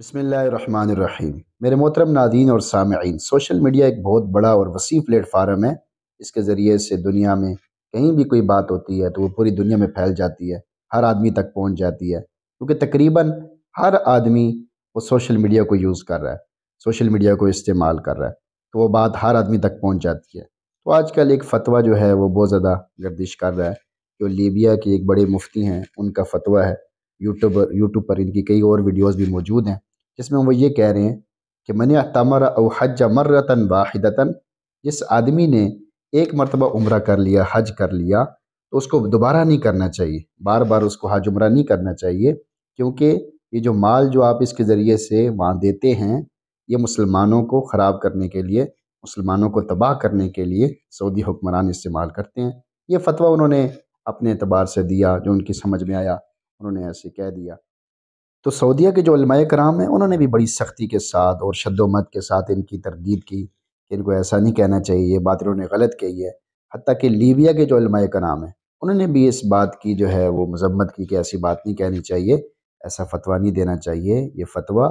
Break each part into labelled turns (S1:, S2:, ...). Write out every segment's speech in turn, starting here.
S1: بسم اللہ الرحمن الرحیم میرے محترم نادین اور سامعین سوشل میڈیا ایک بہت بڑا اور وسیع پلیٹ فارم ہے اس کے ذریعے سے دنیا میں کہیں بھی کوئی بات ہوتی ہے تو وہ پوری دنیا میں پھیل جاتی ہے ہر آدمی تک پہنچ جاتی ہے کیونکہ تقریباً ہر آدمی وہ سوشل میڈیا کو یوز کر رہا ہے سوشل میڈیا کو استعمال کر رہا ہے تو وہ بات ہر آدمی تک پہنچ جاتی ہے تو آج کل ایک فتویٰ جو ہے وہ بہت زیادہ گردش کر رہا ہے جو لیبیا کی ایک بڑے مفتی ہیں ان کا فتویٰ ہے یوٹیوب یوٹیوب پر ان کی کئی اور ویڈیوز بھی موجود ہیں جس میں وہ یہ کہہ رہے ہیں کہ منع تمر او حج مرتن واحدتاً جس آدمی نے ایک مرتبہ عمرہ کر لیا حج کر لیا تو اس کو دوبارہ نہیں کرنا چاہیے بار بار اس کو حج عمرہ نہیں کرنا چاہیے کیونکہ یہ جو مال جو آپ اس کے ذریعے سے وہاں دیتے ہیں یہ مسلمانوں کو خراب کرنے کے لیے مسلمانوں کو تباہ کرنے کے لیے سعودی حکمران استعمال کرتے ہیں یہ فتویٰ انہوں نے اپنے اعتبار سے دیا جو ان کی سمجھ میں آیا انہوں نے ایسے کہہ دیا تو سعودیہ کے جو علماء کرام ہیں انہوں نے بھی بڑی سختی کے ساتھ اور شد و مت کے ساتھ ان کی تردید کی کہ ان کو ایسا نہیں کہنا چاہیے یہ بات انہوں نے غلط کہی ہے حتیٰ کہ لیبیا کے جو علماء کرام ہیں انہوں نے بھی اس بات کی جو ہے وہ مذمت کی کہ ایسی بات نہیں کہنی چاہیے ایسا فتویٰ نہیں دینا چاہیے یہ فتویٰ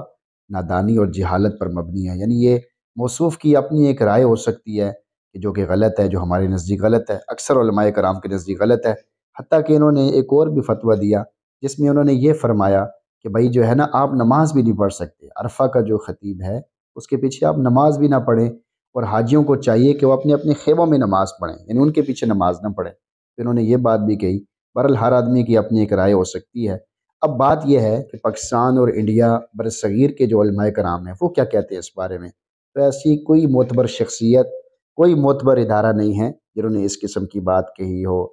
S1: نادانی اور جہالت پر مبنی ہے یعنی یہ موصوف کی اپنی ایک رائے ہو سکتی ہے کہ جو کہ غلط ہے جو ہمارے نزدیک غلط ہے اکثر علماء کرام کے نزدیک غلط ہے حتیٰ کہ انہوں نے ایک اور بھی فتویٰ دیا جس میں انہوں نے یہ فرمایا کہ بھائی جو ہے نا آپ نماز بھی نہیں پڑھ سکتے عرفہ کا جو خطیب ہے اس کے پیچھے آپ نماز بھی نہ پڑھیں اور حاجیوں کو چاہیے کہ وہ اپنے اپنے خیبوں میں نماز پڑھیں یعنی ان کے پیچھے نماز نہ پڑھیں انہوں نے یہ بات بھی کہی بر ہر آدمی کی اپنی ایک رائے ہو سکتی ہے اب بات یہ ہے کہ پاکستان اور انڈیا بر صغیر کے جو علماء کرام ہیں وہ کیا کہتے ہیں اس بارے میں تو ایسی کوئی معتبر شخصیت کوئی معتبر ادارہ نہیں ہے جنہوں نے اس قسم کی بات کہی ہو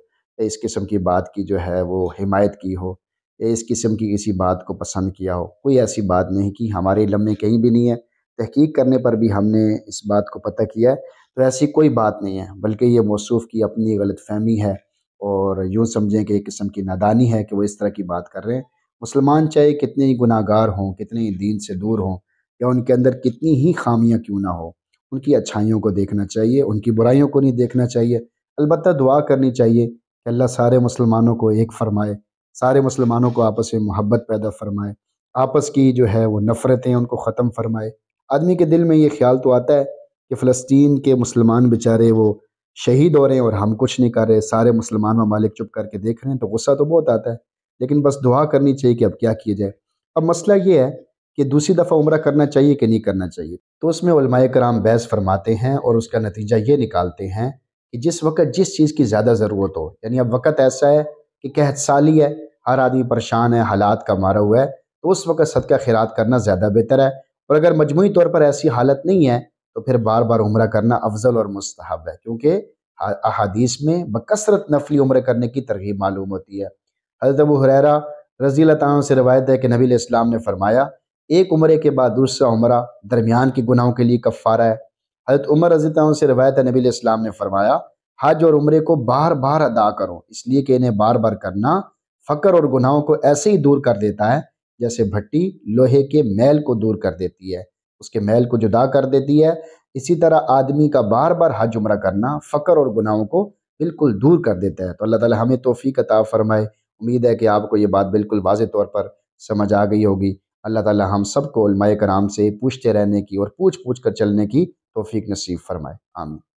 S1: اس قسم کی بات کی جو ہے وہ حمایت کی ہو اس قسم کی کسی بات کو پسند کیا ہو کوئی ایسی بات نہیں کی ہمارے علم میں کہیں بھی نہیں ہے تحقیق کرنے پر بھی ہم نے اس بات کو پتہ کیا ہے تو ایسی کوئی بات نہیں ہے بلکہ یہ موصوف کی اپنی غلط فہمی ہے اور یوں سمجھیں کہ ایک قسم کی نادانی ہے کہ وہ اس طرح کی بات کر رہے ہیں مسلمان چاہے کتنے ہی گناہ گار ہوں کتنے ہی دین سے دور ہوں یا ان کے اندر کتنی ہی خامیاں کیوں نہ ہو ان کی اچھائیوں کو دیکھنا چاہیے ان کی برائیوں کو نہیں دیکھنا چاہیے البتہ دعا کرنی چاہیے کہ اللہ سارے مسلمانوں کو ایک فرمائے سارے مسلمانوں کو آپس میں محبت پیدا فرمائے آپس کی جو ہے وہ نفرتیں ان کو ختم فرمائے آدمی کے دل میں یہ خیال تو آتا ہے کہ فلسطین کے مسلمان بیچارے وہ شہید ہو رہے ہیں اور ہم کچھ نہیں کر رہے سارے مسلمان ممالک چپ کر کے دیکھ رہے ہیں تو غصہ تو بہت آتا ہے لیکن بس دعا کرنی چاہیے کہ اب کیا کیا جائے اب مسئلہ یہ ہے کہ دوسری دفعہ عمرہ کرنا چاہیے کہ نہیں کرنا چاہیے تو اس میں علماء کرام بحث فرماتے ہیں اور اس کا نتیجہ یہ نکالتے ہیں کہ جس وقت جس چیز کی زیادہ ضرورت ہو یعنی اب وقت ایسا ہے کہ قحط سالی ہے ہر آدمی پریشان ہے حالات کا مارا ہوا ہے تو اس وقت صدقہ خیرات کرنا زیادہ بہتر ہے اور اگر مجموعی طور پر ایسی حالت نہیں ہے تو پھر بار بار عمرہ کرنا افضل اور مستحب ہے کیونکہ احادیث میں بکثرت نفلی عمرہ کرنے کی ترغیب معلوم ہوتی ہے حضرت ابو حریرہ رضی اللہ تعالیٰ سے روایت ہے کہ نبی علیہ السلام نے فرمایا ایک عمرے کے بعد دوسرا عمرہ درمیان کی گناہوں کے لیے کفارہ ہے حضرت عمر رضی اللہ تعالیٰ سے روایت ہے نبی علیہ السلام نے فرمایا حج اور عمرے کو بار بار ادا کرو اس لیے کہ انہیں بار بار کرنا فقر اور گناہوں کو ایسے ہی دور کر دیتا ہے جیسے بھٹی لوہے کے میل کو دور کر دیتی ہے اس کے میل کو جدا کر دیتی ہے اسی طرح آدمی کا بار بار حج عمرہ کرنا فقر اور گناہوں کو بالکل دور کر دیتا ہے تو اللہ تعالی ہمیں توفیق عطا فرمائے امید ہے کہ آپ کو یہ بات بالکل واضح طور پر سمجھ آ گئی ہوگی اللہ تعالی ہم سب کو علماء کرام سے پوچھتے رہنے کی اور پوچھ پوچھ کر چلنے کی توفیق نصیب فرمائے آمین